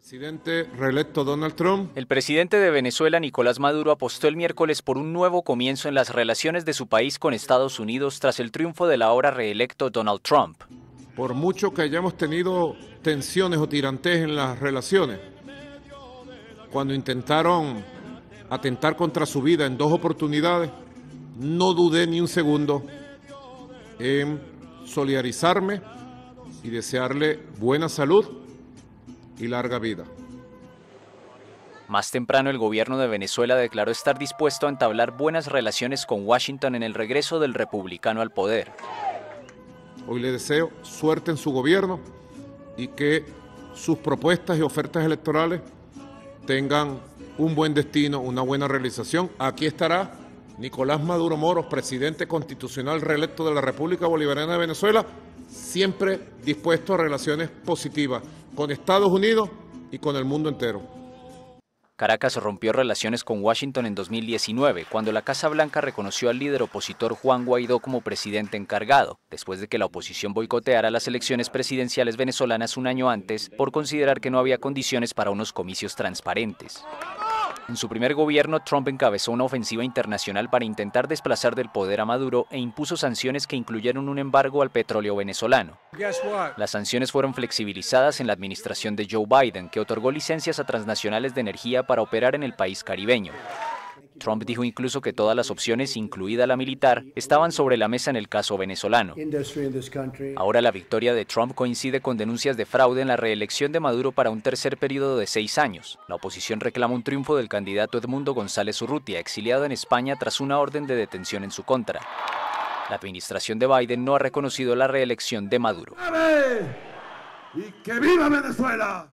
Presidente reelecto Donald Trump. El presidente de Venezuela, Nicolás Maduro, apostó el miércoles por un nuevo comienzo en las relaciones de su país con Estados Unidos tras el triunfo del ahora reelecto Donald Trump. Por mucho que hayamos tenido tensiones o tirantes en las relaciones, cuando intentaron atentar contra su vida en dos oportunidades, no dudé ni un segundo en solidarizarme y desearle buena salud y larga vida. Más temprano el gobierno de Venezuela declaró estar dispuesto a entablar buenas relaciones con Washington en el regreso del republicano al poder. Hoy le deseo suerte en su gobierno y que sus propuestas y ofertas electorales tengan un buen destino, una buena realización. Aquí estará Nicolás Maduro Moros, presidente constitucional reelecto de la República Bolivariana de Venezuela, siempre dispuesto a relaciones positivas con Estados Unidos y con el mundo entero. Caracas rompió relaciones con Washington en 2019, cuando la Casa Blanca reconoció al líder opositor Juan Guaidó como presidente encargado, después de que la oposición boicoteara las elecciones presidenciales venezolanas un año antes por considerar que no había condiciones para unos comicios transparentes. En su primer gobierno, Trump encabezó una ofensiva internacional para intentar desplazar del poder a Maduro e impuso sanciones que incluyeron un embargo al petróleo venezolano. Las sanciones fueron flexibilizadas en la administración de Joe Biden, que otorgó licencias a transnacionales de energía para operar en el país caribeño. Trump dijo incluso que todas las opciones, incluida la militar, estaban sobre la mesa en el caso venezolano. Ahora la victoria de Trump coincide con denuncias de fraude en la reelección de Maduro para un tercer periodo de seis años. La oposición reclama un triunfo del candidato Edmundo González Urrutia, exiliado en España tras una orden de detención en su contra. La administración de Biden no ha reconocido la reelección de Maduro. ¡Y que viva Venezuela!